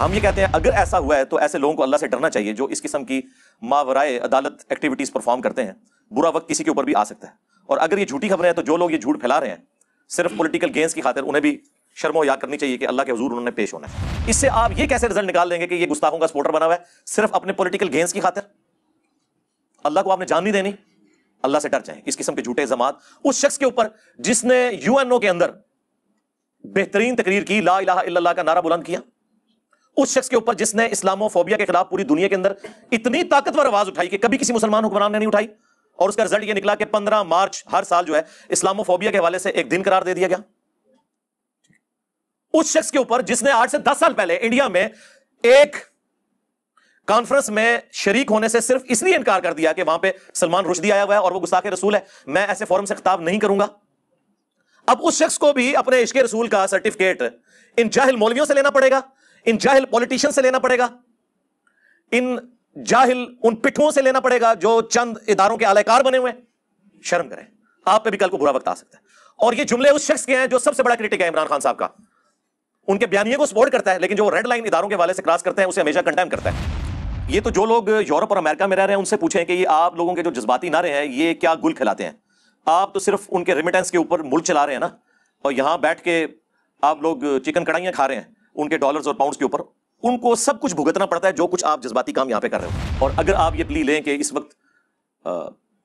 हम ये कहते हैं अगर ऐसा हुआ है तो ऐसे लोगों को अल्लाह से डरना चाहिए जो इस किस्म की मावराए अदालत एक्टिविटीज़ परफॉर्म करते हैं बुरा वक्त किसी के ऊपर भी आ सकता है और अगर ये झूठी खबरें हैं तो जो लोग ये झूठ फैला रहे हैं सिर्फ पोलिटिकल गेंस की खातिर उन्हें भी शर्मो याद करनी चाहिए कि अल्लाह के हजूर उन्होंने पेश होना है इससे आप ये कैसे रिजल्ट निकाल देंगे कि ये गुस्ताखों का सपोर्टर बना हुआ है सिर्फ अपने पोलिटिकल गेंस की खातिर अल्लाह को आपने जान नहीं देनी अल्लाह से डर जाए इस किस्म के झूठे जमात उस शख्स के ऊपर जिसने यूएनओ के अंदर बेहतरीन तकरीर की ला इला का नारा बुलंद किया उस शख्स के ऊपर जिसने इस्लामोफोबिया के खिलाफ पूरी दुनिया के अंदर इतनी ताकतवर आवाज उठाई कि कभी किसी मुसलमान हुक्मरान ने नहीं उठाई और उसका रिजल्ट यह निकला कि पंद्रह मार्च हर साल जो है इस्लामोफोबिया के हवाले से एक दिन करार दे दिया गया उस शख्स के ऊपर जिसने आठ से दस साल पहले इंडिया में एक कॉन्फ्रेंस में शरीक होने से सिर्फ इसलिए इनकार कर दिया कि वहां पे सलमान रुशदी आया हुआ है और वो गुस्सा के रसूल है मैं ऐसे फॉरम से खिताब नहीं करूंगा अब उस शख्स को भी अपने इश्के रसूल का सर्टिफिकेट इन जाहिल मौलवियों से लेना पड़ेगा इन जाहिल पॉलिटिशियन से लेना पड़ेगा इन जाहिल उन पिठुओं से लेना पड़ेगा जो चंद इदारों के आलाकार बने हुए शर्म करें आप पे भी कल को बुरा वक्त आ सकता है और ये जुमले उस शख्स के हैं जो सबसे बड़ा क्रिटिक है इमरान खान साहब का उनके बयानिए को सपोर्ट करता है लेकिन जो रेड लाइन इदारों के वाले से क्रॉस करते हैं उसे हमेशा कंटेम करता है ये तो जो लोग यूरोप और अमेरिका में रह रहे हैं उनसे पूछे कि ये आप लोगों के जो जज्बाती नारे हैं ये क्या गुल खिलाते हैं आप तो सिर्फ उनके रिमिटेंस के ऊपर मुल्क चला रहे हैं ना और यहां बैठ के आप लोग चिकन कड़ाइयां खा रहे हैं उनके डॉलर्स और पाउंड्स के ऊपर उनको सब कुछ भुगतना पड़ता है जो कुछ आप जज्बाती काम यहाँ पे कर रहे हो और अगर आप ये प्ली लें कि इस वक्त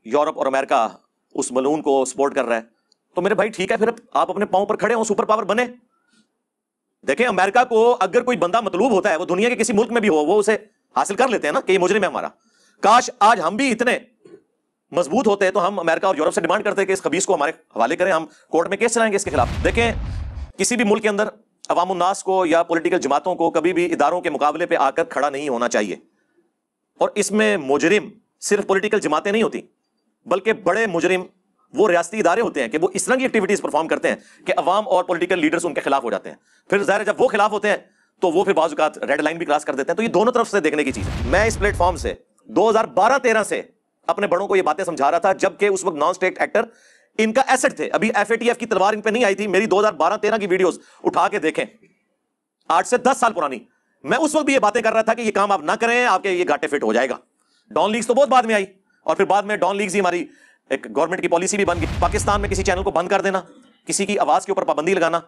यूरोप और अमेरिका उस मलून को सपोर्ट कर रहा है तो मेरे भाई ठीक है फिर आप अपने पाओं पर खड़े हो सुपर पावर बने देखें अमेरिका को अगर कोई बंदा मतलूब होता है वो दुनिया के किसी मुल्क में भी हो वो उसे हासिल कर लेते हैं ना कई मुजरे में हमारा काश आज हम भी इतने मजबूत होते हैं तो हम अमेरिका और यूरोप से डिमांड करते हैं कि इस खबीस को हमारे हवाले करें हम कोर्ट में केस चलाएंगे इसके खिलाफ देखें किसी भी मुल्क के अंदर अवामनास को या पोलिटिकल जमातों को कभी भी इदारों के मुकाबले पर आकर खड़ा नहीं होना चाहिए और इसमें मुजरिम सिर्फ पोलिटिकल जमातें नहीं होती बल्कि बड़े मुजरिम वो रियाती इदारे होते हैं कि वो इस तरह की एक्टिविटीज परफॉर्म करते हैं कि अवाम और पोलिटिकल लीडर्स उनके खिलाफ हो जाते हैं फिर जाहिर जब वो खिलाफ होते हैं तो वो फिर बाजुकात रेड लाइन भी क्रॉस कर देते हैं तो ये दोनों तरफ से देखने की चीज मैं इस प्लेटफॉर्म से 2012-13 से अपने बड़ों को ये बातें समझा रहा था जबकि उस वक्त नॉन स्टेट एक्टर इनका एसेट थे अभी एफ की तलवार इन पर नहीं आई थी मेरी 2012-13 की वीडियोस उठा के देखें आठ से दस साल पुरानी मैं उस वक्त भी ये बातें कर रहा था कि ये काम आप ना करें आपके ये घाटे फिट हो जाएगा डॉन लीग्स तो बहुत बाद में आई और फिर बाद में डॉन लीग्स ही हमारी एक गवर्नमेंट की पॉलिसी भी बन गई पाकिस्तान में किसी चैनल को बंद कर देना किसी की आवाज के ऊपर पाबंदी लगाना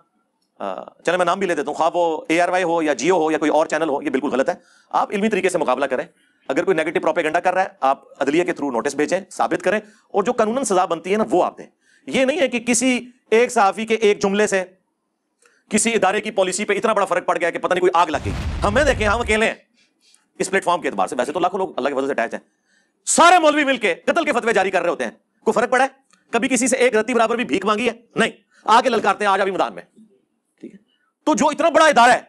चलो मैं नाम भी ले देता हूँ खा वो ए हो या जियो हो या कोई और चैनल हो ये बिल्कुल गलत है आप इलमी तरीके से मुकाबला करें अगर कोई नेगेटिव प्रोपेगेंडा कर रहा है आप अदलिया के थ्रू नोटिस भेजें साबित करें और जो कानूनन सजा बनती है ना वो आप दें ये नहीं है कि किसी एक सहाफी के एक जुमले से किसी इदारे की पॉलिसी पे इतना बड़ा फर्क पड़ गया कि पता नहीं कोई आग लग गई हमें देखें हम अकेले हैं इस प्लेटफॉर्म के एतबार से वैसे तो लाखों लोग अलग वजह से अटैच है सारे मौलवी मिलकर कतल के फतवे जारी कर रहे होते हैं कोई फर्क पड़ा है कभी किसी से एक रत्ती बराबर भी भीख मांगी है नहीं आगे ललकारते हैं आज अभी मैदान में ठीक है तो जो इतना बड़ा इदारा है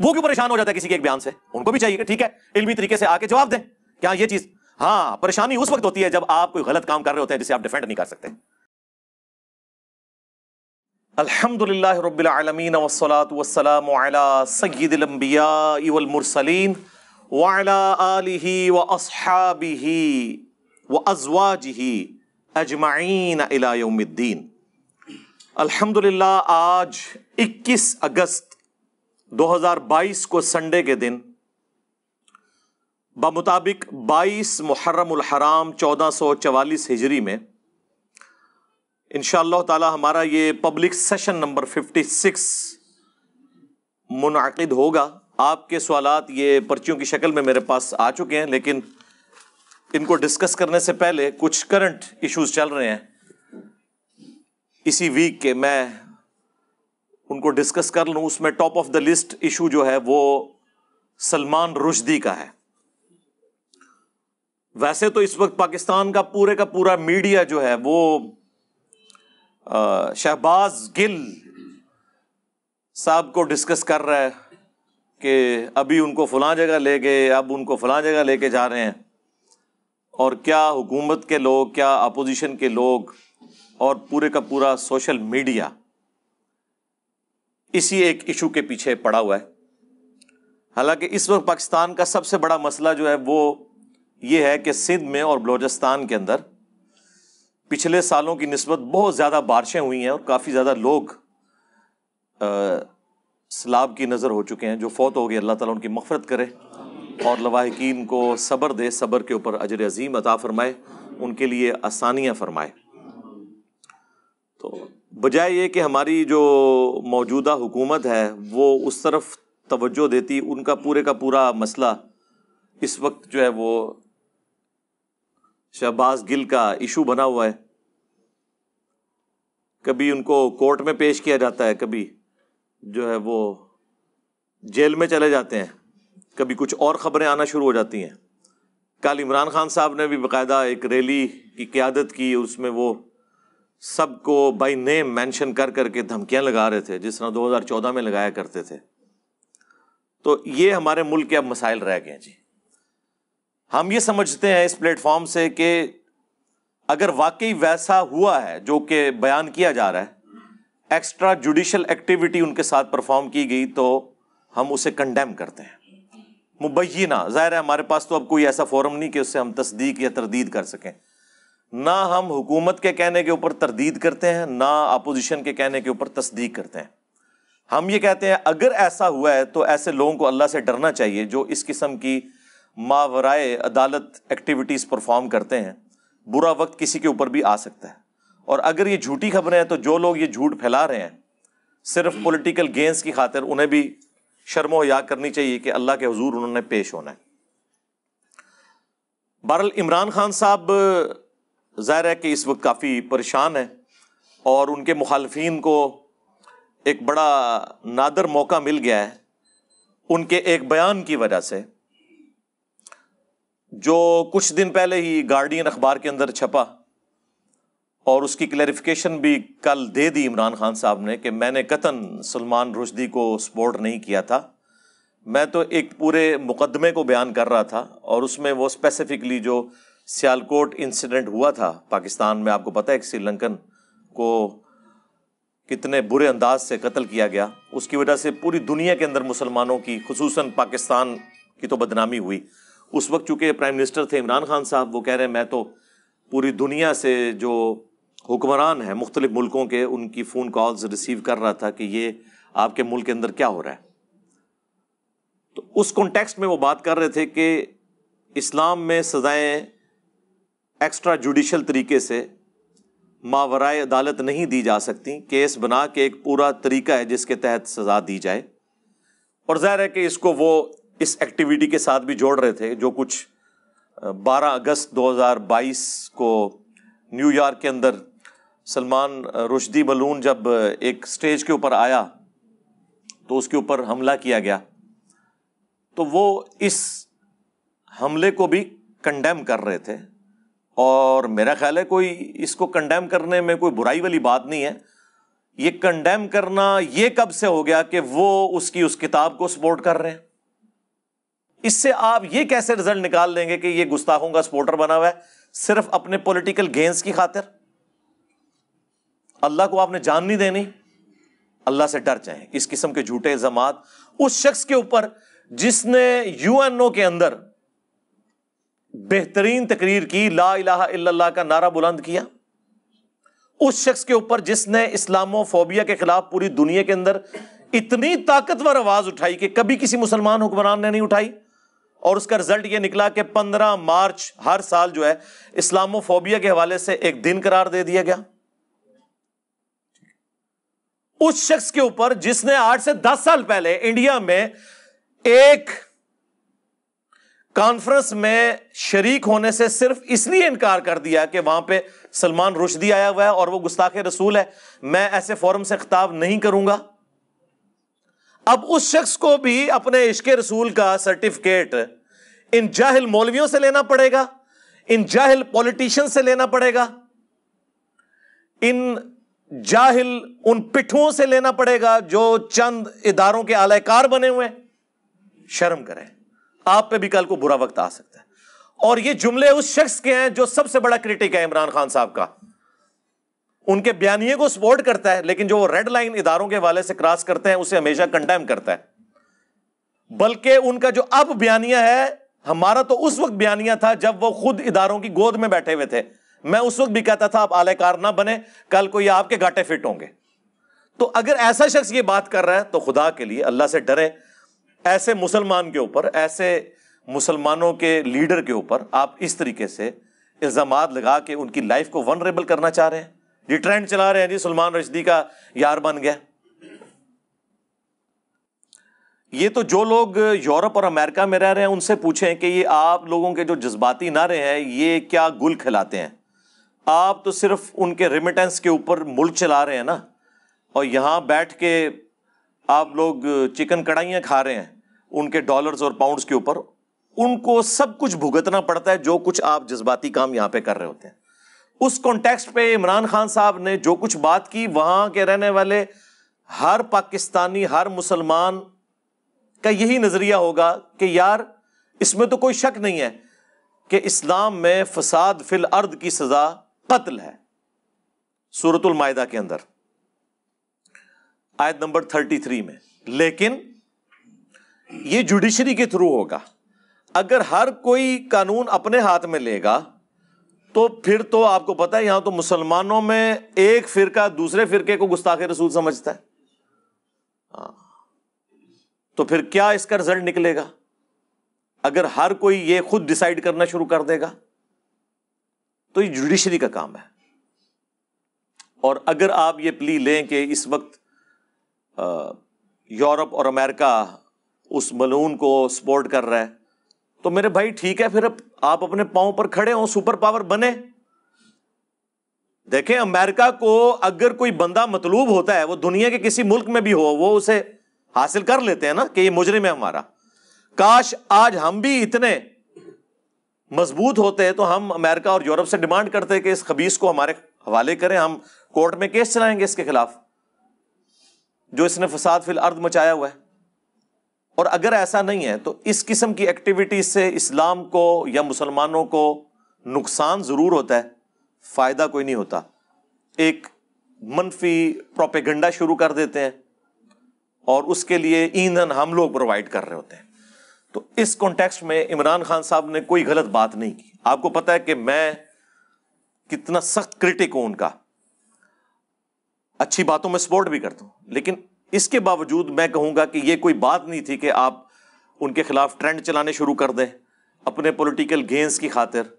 वो क्यों परेशान हो जाता है किसी के एक बयान से उनको भी चाहिए ठीक है इलमी तरीके से आके जवाब दें क्या ये चीज हाँ परेशानी उस वक्त होती है जब आप कोई गलत काम कर रहे होते हैं जिसे आप डिफेंड नहीं कर सकते अलहमदिल्ला अजमाइन आज 21 अगस्त 2022 को संडे के दिन बमुताबिक 22 मुहर्रम हराम 1444 हिजरी में इन ताला हमारा ये पब्लिक सेशन नंबर 56 मुनद होगा आपके सवालत ये पर्चियों की शक्ल में मेरे पास आ चुके हैं लेकिन इनको डिस्कस करने से पहले कुछ करंट इश्यूज चल रहे हैं इसी वीक के मैं उनको डिस्कस कर लूँ उसमें top of the list issue जो है वो सलमान रुशदी का है वैसे तो इस वक्त पाकिस्तान का पूरे का पूरा मीडिया जो है वो शहबाज गिल साहब को डिस्कस कर रहा है कि अभी उनको फलां जगह ले गए अब उनको फलां जगह लेके जा रहे हैं और क्या हुकूमत के लोग क्या अपोजिशन के लोग और पूरे का पूरा सोशल मीडिया इसी एक इशू के पीछे पड़ा हुआ है हालांकि इस वक्त पाकिस्तान का सबसे बड़ा मसला जो है वो ये है कि सिंध में और बलोचिस्तान के अंदर पिछले सालों की नस्बत बहुत ज़्यादा बारिशें हुई हैं और काफ़ी ज़्यादा लोग सलाब की नज़र हो चुके हैं जो फौत हो गए अल्लाह ताला उनकी मफरत करे और लवाहकिन को सब्र दे सब्र के ऊपर अजर अजीम अता फरमाए उनके लिए आसानियाँ फरमाए तो बजाय ये कि हमारी जो मौजूदा हुकूमत है वो उस तरफ तवज्जो देती उनका पूरे का पूरा मसला इस वक्त जो है वो शहबाज गिल का इशू बना हुआ है कभी उनको कोर्ट में पेश किया जाता है कभी जो है वो जेल में चले जाते हैं कभी कुछ और ख़बरें आना शुरू हो जाती हैं कल इमरान खान साहब ने भी बकायदा एक रैली की क्यादत की उसमें वो सबको बाई नेम मेंशन कर करके धमकियां लगा रहे थे जिस तरह 2014 में लगाया करते थे तो ये हमारे मुल्क के अब मसाइल रह गए जी हम ये समझते हैं इस प्लेटफॉर्म से कि अगर वाकई वैसा हुआ है जो कि बयान किया जा रहा है एक्स्ट्रा जुडिशल एक्टिविटी उनके साथ परफॉर्म की गई तो हम उसे कंडेम करते हैं मुबैना ज़ाहिर है हमारे पास तो अब कोई ऐसा फोरम नहीं कि उससे हम तस्दीक या तरदीद कर सकें ना हम हुकूमत के कहने के ऊपर तरदीद करते हैं ना अपोजिशन के कहने के ऊपर तस्दीक करते हैं हम ये कहते हैं अगर ऐसा हुआ है तो ऐसे लोगों को अल्लाह से डरना चाहिए जो इस किस्म की मावराए अदालत एक्टिविटीज़ परफॉर्म करते हैं बुरा वक्त किसी के ऊपर भी आ सकता है और अगर ये झूठी खबरें हैं तो जो लोग ये झूठ फैला रहे हैं सिर्फ पॉलिटिकल गेंस की खातिर उन्हें भी शर्मो याद करनी चाहिए कि अल्लाह के हजूर उन्होंने पेश होना है बहरल इमरान खान साहब ज़ाहिर है कि इस वक्त काफ़ी परेशान है और उनके मुखालफन को एक बड़ा नादर मौका मिल गया है उनके एक बयान की वजह से जो कुछ दिन पहले ही गार्डियन अखबार के अंदर छपा और उसकी क्लैरिफिकेशन भी कल दे दी इमरान खान साहब ने कि मैंने कतन सलमान रुशदी को सपोर्ट नहीं किया था मैं तो एक पूरे मुकदमे को बयान कर रहा था और उसमें वो स्पेसिफिकली जो सियालकोट इंसिडेंट हुआ था पाकिस्तान में आपको पता है कि श्रीलंकन को कितने बुरे अंदाज से कत्ल किया गया उसकी वजह से पूरी दुनिया के अंदर मुसलमानों की खसूस पाकिस्तान की तो बदनामी हुई उस वक्त चूंकि प्राइम मिनिस्टर थे इमरान खान साहब वो कह रहे हैं मैं तो पूरी दुनिया से जो हुक्मरान हैं मुख्तलिफ मुल्कों के उनकी फ़ोन कॉल्स रिसीव कर रहा था कि ये आपके मुल्क के अंदर क्या हो रहा है तो उस कॉन्टेक्स्ट में वो बात कर रहे थे कि इस्लाम में सजाएं एक्स्ट्रा जुडिशल तरीके से मावराए अदालत नहीं दी जा सकती केस बना के एक पूरा तरीका है जिसके तहत सज़ा दी जाए और ज़ाहिर है कि इसको वो इस एक्टिविटी के साथ भी जोड़ रहे थे जो कुछ 12 अगस्त 2022 को न्यूयॉर्क के अंदर सलमान रुशदी बलून जब एक स्टेज के ऊपर आया तो उसके ऊपर हमला किया गया तो वो इस हमले को भी कंडेम कर रहे थे और मेरा ख्याल है कोई इसको कंडेम करने में कोई बुराई वाली बात नहीं है ये कंडेम करना ये कब से हो गया कि वो उसकी उस किताब को सपोर्ट कर रहे हैं इससे आप ये कैसे रिजल्ट निकाल लेंगे कि ये गुस्ताखों का सपोर्टर बना हुआ है सिर्फ अपने पॉलिटिकल गेंस की खातिर अल्लाह को आपने जान नहीं देनी अल्लाह से डर जाए इस किस्म के झूठे इल्जाम उस शख्स के ऊपर जिसने यूएनओ के अंदर बेहतरीन तकरीर की ला इलाहा का नारा बुलंद किया उस शख्स के ऊपर जिसने इस्लामोफोबिया के खिलाफ पूरी दुनिया के अंदर इतनी ताकतवर आवाज उठाई कि कभी किसी मुसलमान हुक्मरान ने नहीं उठाई और उसका रिजल्ट यह निकला कि 15 मार्च हर साल जो है इस्लामोफोबिया के हवाले से एक दिन करार दे दिया गया उस शख्स के ऊपर जिसने आठ से दस साल पहले इंडिया में एक कॉन्फ्रेंस में शरीक होने से सिर्फ इसलिए इनकार कर दिया कि वहां पे सलमान रुशदी आया हुआ है और वो गुस्ताख रसूल है मैं ऐसे फॉरम से खिताब नहीं करूंगा अब उस शख्स को भी अपने इश्क रसूल का सर्टिफिकेट इन जाहिल मौलवियों से लेना पड़ेगा इन जाहिल पॉलिटिशियन से लेना पड़ेगा इन जाहिल उन पिठुओं से लेना पड़ेगा जो चंद इदारों के आलाकार बने हुए शर्म करें आप पे भी कल को बुरा वक्त आ सकता है और ये जुमले उस शख्स के हैं जो सबसे बड़ा क्रिटिक है इमरान खान साहब का उनके बयानिए को सपोर्ट करता है लेकिन जो वो रेड लाइन इदारों के वाले से क्रॉस करते हैं उसे हमेशा कंडेम करता है बल्कि उनका जो अब बयानिया है हमारा तो उस वक्त बयानिया था जब वो खुद इदारों की गोद में बैठे हुए थे मैं उस वक्त भी कहता था आप आलेकार ना बने कल को ये आपके घाटे फिट होंगे तो अगर ऐसा शख्स ये बात कर रहा है तो खुदा के लिए अल्लाह से डरे ऐसे मुसलमान के ऊपर ऐसे मुसलमानों के लीडर के ऊपर आप इस तरीके से इल्ज़ाम लगा के उनकी लाइफ को वनरेबल करना चाह रहे हैं जी ट्रेंड चला रहे हैं जी सलमान रशदी का यार बन गया ये तो जो लोग यूरोप और अमेरिका में रह रहे हैं उनसे पूछें कि ये आप लोगों के जो जज्बाती नारे हैं ये क्या गुल खिलाते हैं आप तो सिर्फ उनके रिमिटेंस के ऊपर मुल्क चला रहे हैं ना और यहाँ बैठ के आप लोग चिकन कढ़ाइयाँ खा रहे हैं उनके डॉलर्स और पाउंड्स के ऊपर उनको सब कुछ भुगतना पड़ता है जो कुछ आप जज्बाती काम यहां पे कर रहे होते हैं उस कॉन्टेक्स्ट पे इमरान खान साहब ने जो कुछ बात की वहां के रहने वाले हर पाकिस्तानी हर मुसलमान का यही नजरिया होगा कि यार इसमें तो कोई शक नहीं है कि इस्लाम में फसाद फिल अर्द की सजा कत्ल है सूरतुल मायदा के अंदर आयत नंबर थर्टी थ्री में लेकिन ये जुडिशरी के थ्रू होगा अगर हर कोई कानून अपने हाथ में लेगा तो फिर तो आपको पता है यहां तो मुसलमानों में एक फिरका दूसरे फिरके को गुस्ताखे रसूल समझता है हाँ। तो फिर क्या इसका रिजल्ट निकलेगा अगर हर कोई ये खुद डिसाइड करना शुरू कर देगा तो ये जुडिशरी का काम है और अगर आप ये प्ली लें कि इस वक्त यूरोप और अमेरिका उस बलून को सपोर्ट कर रहा है तो मेरे भाई ठीक है फिर आप अपने पाओ पर खड़े हो सुपर पावर बने देखें अमेरिका को अगर कोई बंदा मतलूब होता है वो दुनिया के किसी मुल्क में भी हो वो उसे हासिल कर लेते हैं ना कि ये मुजरिम है हमारा काश आज हम भी इतने मजबूत होते हैं तो हम अमेरिका और यूरोप से डिमांड करते हैं कि इस खबीस को हमारे हवाले करें हम कोर्ट में केस चलाएंगे इसके खिलाफ जो इसने फसाद फिल अर्द मचाया हुआ है और अगर ऐसा नहीं है तो इस किस्म की एक्टिविटी से इस्लाम को या मुसलमानों को नुकसान ज़रूर होता है फ़ायदा कोई नहीं होता एक मनफी प्रोपेगंडा शुरू कर देते हैं और उसके लिए ईंधन हम लोग प्रोवाइड कर रहे होते हैं तो इस कॉन्टेक्स्ट में इमरान खान साहब ने कोई गलत बात नहीं की आपको पता है कि मैं कितना सख्त क्रिटिक हूं उनका अच्छी बातों में सपोर्ट भी करता हूं लेकिन इसके बावजूद मैं कहूँगा कि ये कोई बात नहीं थी कि आप उनके खिलाफ ट्रेंड चलाने शुरू कर दें अपने पॉलिटिकल गेंस की खातिर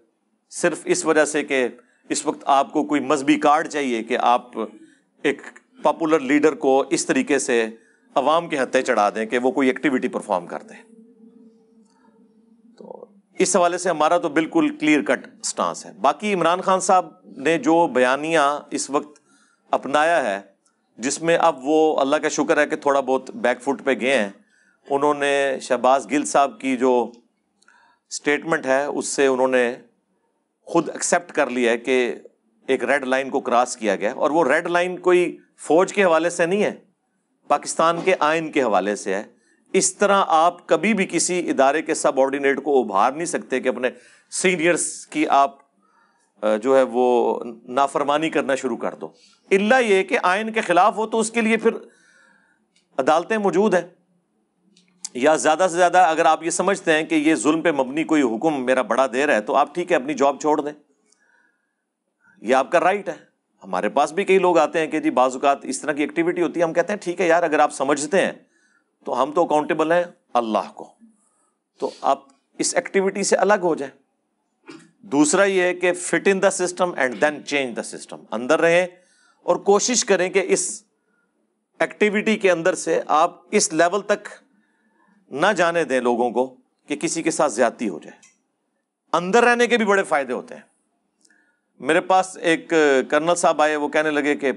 सिर्फ इस वजह से कि इस वक्त आपको कोई मजहबी कार्ड चाहिए कि आप एक पॉपुलर लीडर को इस तरीके से अवाम के हत्ते चढ़ा दें कि वो कोई एक्टिविटी परफॉर्म कर दें तो इस हवाले से हमारा तो बिल्कुल क्लियर कट स्टांस है बाकी इमरान खान साहब ने जो बयानिया इस वक्त अपनाया है जिसमें अब वो अल्लाह का शुक्र है कि थोड़ा बहुत बैक फुट पे गए हैं उन्होंने शहबाज गिल साहब की जो स्टेटमेंट है उससे उन्होंने खुद एक्सेप्ट कर लिया है कि एक रेड लाइन को क्रॉस किया गया और वो रेड लाइन कोई फ़ौज के हवाले से नहीं है पाकिस्तान के आयन के हवाले से है इस तरह आप कभी भी किसी इदारे के सब ऑर्डिनेट को उभार नहीं सकते कि अपने सीनियर्स की आप जो है वो नाफरमानी करना शुरू कर दो इल्ला ये कि आयन के खिलाफ हो तो उसके लिए फिर अदालतें मौजूद हैं या ज़्यादा से ज़्यादा अगर आप ये समझते हैं कि ये जुल्म पे मबनी कोई हुक्म मेरा बड़ा दे रहा है तो आप ठीक है अपनी जॉब छोड़ दें ये आपका राइट है हमारे पास भी कई लोग आते हैं कि जी बाजुकात इस तरह की एक्टिविटी होती है हम कहते हैं ठीक है यार अगर आप समझते हैं तो हम तो अकाउंटेबल हैं अल्लाह को तो आप इस एक्टिविटी से अलग हो जाए दूसरा ये है कि fit in the system and then change the system अंदर रहें और कोशिश करें कि इस एक्टिविटी के अंदर से आप इस लेवल तक ना जाने दें लोगों को कि किसी के साथ ज्यादती हो जाए अंदर रहने के भी बड़े फायदे होते हैं मेरे पास एक कर्नल साहब आए वो कहने लगे कि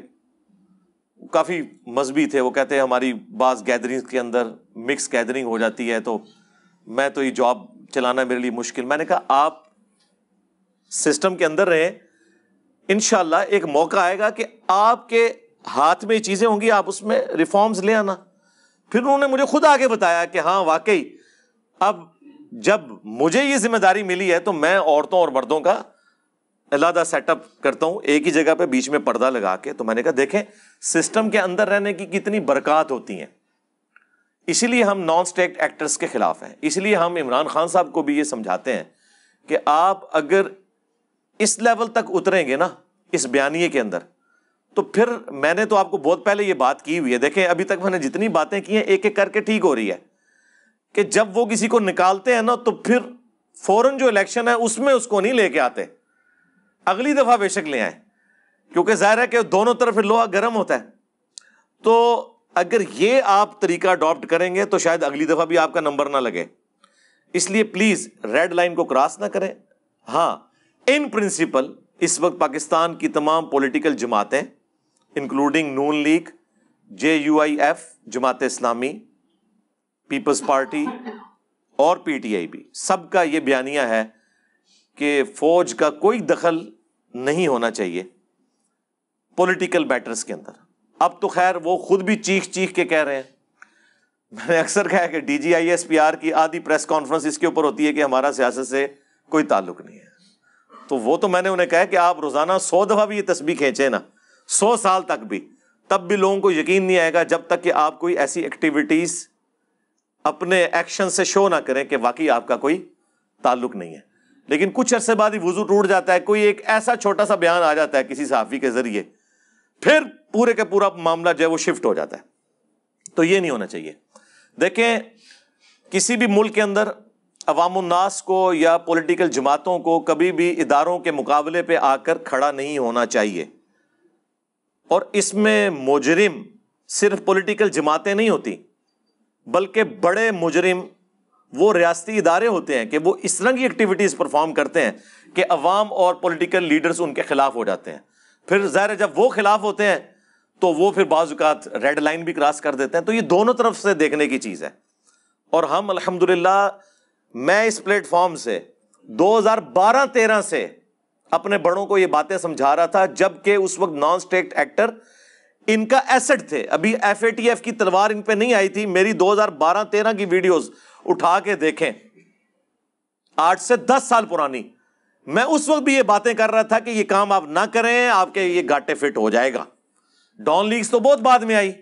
काफ़ी मजहबी थे वो कहते हैं हमारी बास गैदरिंग के अंदर मिक्स गैदरिंग हो जाती है तो मैं तो ये जॉब चलाना मेरे लिए मुश्किल मैंने कहा आप सिस्टम के अंदर रहें इन एक मौका आएगा कि आपके हाथ में चीज़ें होंगी आप उसमें रिफॉर्म्स ले आना फिर उन्होंने मुझे खुद आगे बताया कि हाँ वाकई अब जब मुझे ये जिम्मेदारी मिली है तो मैं औरतों और मर्दों का अलहदा सेटअप करता हूं एक ही जगह पे बीच में पर्दा लगा के तो मैंने कहा देखें सिस्टम के अंदर रहने की कितनी बरकत होती है इसीलिए हम नॉन स्टेट एक्टर्स के खिलाफ हैं इसलिए हम इमरान खान साहब को भी ये समझाते हैं कि आप अगर इस लेवल तक उतरेंगे ना इस बयानिए के अंदर तो फिर मैंने तो आपको बहुत पहले ये बात की हुई है देखें अभी तक मैंने जितनी बातें की हैं एक एक करके ठीक हो रही है कि जब वो किसी को निकालते हैं ना तो फिर फौरन जो इलेक्शन है उसमें उसको नहीं लेके आते अगली दफा बेशक ले आए क्योंकि जाहिर है कि दोनों तरफ लोहा गर्म होता है तो अगर ये आप तरीका अडॉप्ट करेंगे तो शायद अगली दफा भी आपका नंबर ना लगे इसलिए प्लीज रेड लाइन को क्रॉस ना करें हाँ इन प्रिंसिपल इस वक्त पाकिस्तान की तमाम पॉलिटिकल जमातें including Noon league J U I F Jamaat Islami peoples party और पी टी आई भी सबका यह बयानिया है कि फौज का कोई दखल नहीं होना चाहिए पॉलिटिकल मैटर्स के अंदर अब तो खैर वो खुद भी चीख चीख के कह रहे हैं मैंने अक्सर कहा है कि D G I S P R की आधी प्रेस कॉन्फ्रेंस इसके ऊपर होती है कि हमारा सियासत से कोई ताल्लुक नहीं है तो वो तो मैंने उन्हें कहा कि आप रोज़ाना सौ दफ़ा भी ये तस्वीर खींचे ना सौ साल तक भी तब भी लोगों को यकीन नहीं आएगा जब तक कि आप कोई ऐसी एक्टिविटीज़ अपने एक्शन से शो ना करें कि वाकई आपका कोई ताल्लुक नहीं है लेकिन कुछ अरसे बाद ही वजू टूट जाता है कोई एक ऐसा छोटा सा बयान आ जाता है किसी सहाफ़ी के ज़रिए फिर पूरे का पूरा मामला जो है वो शिफ्ट हो जाता है तो ये नहीं होना चाहिए देखें किसी भी मुल्क के अंदर अवामनास को या पॉलिटिकल जमातों को कभी भी इदारों के मुकाबले पे आकर खड़ा नहीं होना चाहिए और इसमें मुजरिम सिर्फ पॉलिटिकल जमातें नहीं होती बल्कि बड़े मुजरिम वो रियाती इदारे होते हैं कि वो इस तरह की एक्टिविटीज़ परफॉर्म करते हैं कि अवाम और पॉलिटिकल लीडर्स उनके ख़िलाफ़ हो जाते हैं फिर ज़ाहिर है जब वो ख़िलाफ़ होते हैं तो वो फिर बाजुकात रेड लाइन भी क्रॉस कर देते हैं तो ये दोनों तरफ से देखने की चीज़ है और हम अलहमदिल्ला मैं इस प्लेटफॉर्म से 2012-13 से अपने बड़ों को ये बातें समझा रहा था जबकि उस वक्त नॉन स्टेट एक्टर इनका एसेट थे अभी एफ की तलवार इन पे नहीं आई थी मेरी 2012-13 की वीडियोस उठा के देखें आठ से दस साल पुरानी मैं उस वक्त भी ये बातें कर रहा था कि ये काम आप ना करें आपके ये घाटे फिट हो जाएगा डॉन लीग्स तो बहुत बाद में आई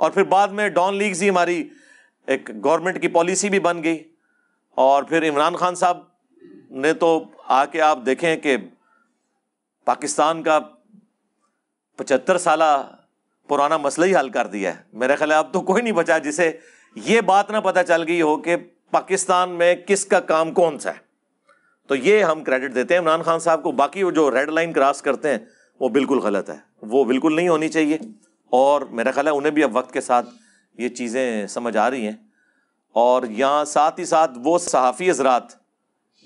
और फिर बाद में डॉन लीग्स ही हमारी एक गवर्नमेंट की पॉलिसी भी बन गई और फिर इमरान खान साहब ने तो आके आप देखें कि पाकिस्तान का पचहत्तर साल पुराना मसला ही हल कर दिया है मेरे ख्याल अब तो कोई नहीं बचा जिसे ये बात ना पता चल गई हो कि पाकिस्तान में किसका काम कौन सा है तो ये हम क्रेडिट देते हैं इमरान खान साहब को बाकी वो जो रेड लाइन क्रॉस करते हैं वो बिल्कुल गलत है वो बिल्कुल नहीं होनी चाहिए और मेरा ख्याल है उन्हें भी अब वक्त के साथ ये चीज़ें समझ आ रही हैं और यहाँ साथ ही साथ वो सहाफ़ी हजरात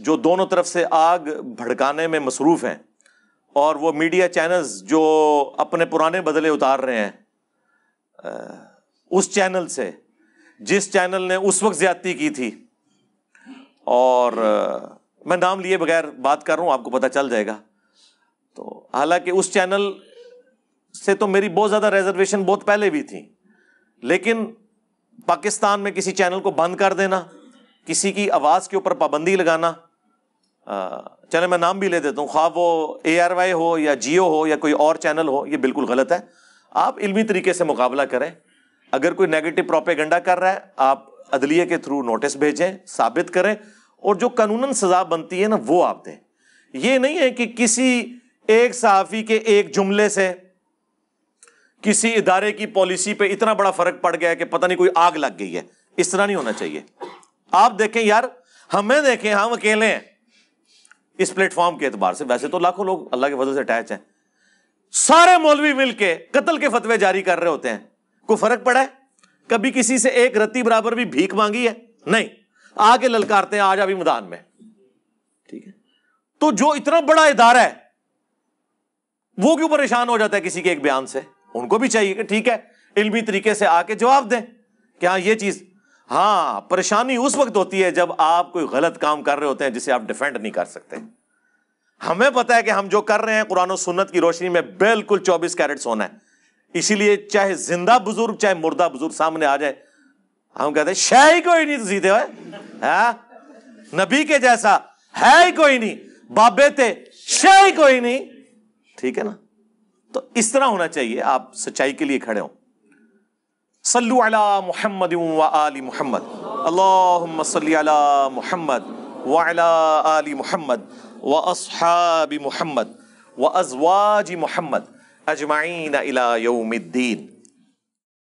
जो दोनों तरफ से आग भड़काने में मसरूफ़ हैं और वो मीडिया चैनल्स जो अपने पुराने बदले उतार रहे हैं उस चैनल से जिस चैनल ने उस वक्त ज़्यादती की थी और मैं नाम लिए बगैर बात कर रहा हूँ आपको पता चल जाएगा तो हालांकि उस चैनल से तो मेरी बहुत ज़्यादा रिजर्वेशन बहुत पहले भी थी लेकिन पाकिस्तान में किसी चैनल को बंद कर देना किसी की आवाज़ के ऊपर पाबंदी लगाना चले मैं नाम भी ले देता हूँ ख्वाब वो ए आर वाई हो या जियो हो या कोई और चैनल हो ये बिल्कुल गलत है आप इल्मी तरीके से मुकाबला करें अगर कोई नेगेटिव प्रोपेगेंडा कर रहा है आप अदलिए के थ्रू नोटिस भेजें साबित करें और जो कानूनन सजा बनती है ना वो आप दें ये नहीं है कि किसी एक सहाफ़ी के एक जुमले से किसी इदारे की पॉलिसी पे इतना बड़ा फर्क पड़ गया है कि पता नहीं कोई आग लग गई है इस तरह नहीं होना चाहिए आप देखें यार हमें देखें हम अकेले हैं इस प्लेटफॉर्म के एतबार से वैसे तो लाखों लोग अल्लाह के वजह से अटैच हैं सारे मौलवी मिलके कत्ल के फतवे जारी कर रहे होते हैं कोई फर्क पड़ा है कभी किसी से एक रत्ती बराबर भी भीख मांगी है नहीं आके ललकारते हैं आज अभी मैदान में ठीक है तो जो इतना बड़ा इदारा है वो क्यों परेशान हो जाता है किसी के एक बयान से उनको भी चाहिए कि ठीक है इल्मी तरीके से आके जवाब दें कि हाँ ये चीज़ हाँ परेशानी उस वक्त होती है जब आप कोई गलत काम कर रहे होते हैं जिसे आप डिफेंड नहीं कर सकते हमें पता है कि हम जो कर रहे हैं कुरान सुन्नत की रोशनी में बिल्कुल 24 कैरेट सोना है इसीलिए चाहे जिंदा बुजुर्ग चाहे मुर्दा बुजुर्ग सामने आ जाए हम कहते हैं ही कोई नहीं जीते हुए हाँ? नबी के जैसा है ही कोई नहीं बाबे थे ही कोई नहीं ठीक है ना तो इस तरह होना चाहिए आप सच्चाई के लिए खड़े हो सल्लु अला मोहम्मद व आली मोहम्मद अल्लाहुम्म सल्लि अला मोहम्मद व अला आली मोहम्मद व असहाबी मोहम्मद व अजवाज मोहम्मद अजमाइन अला यौमिद्दीन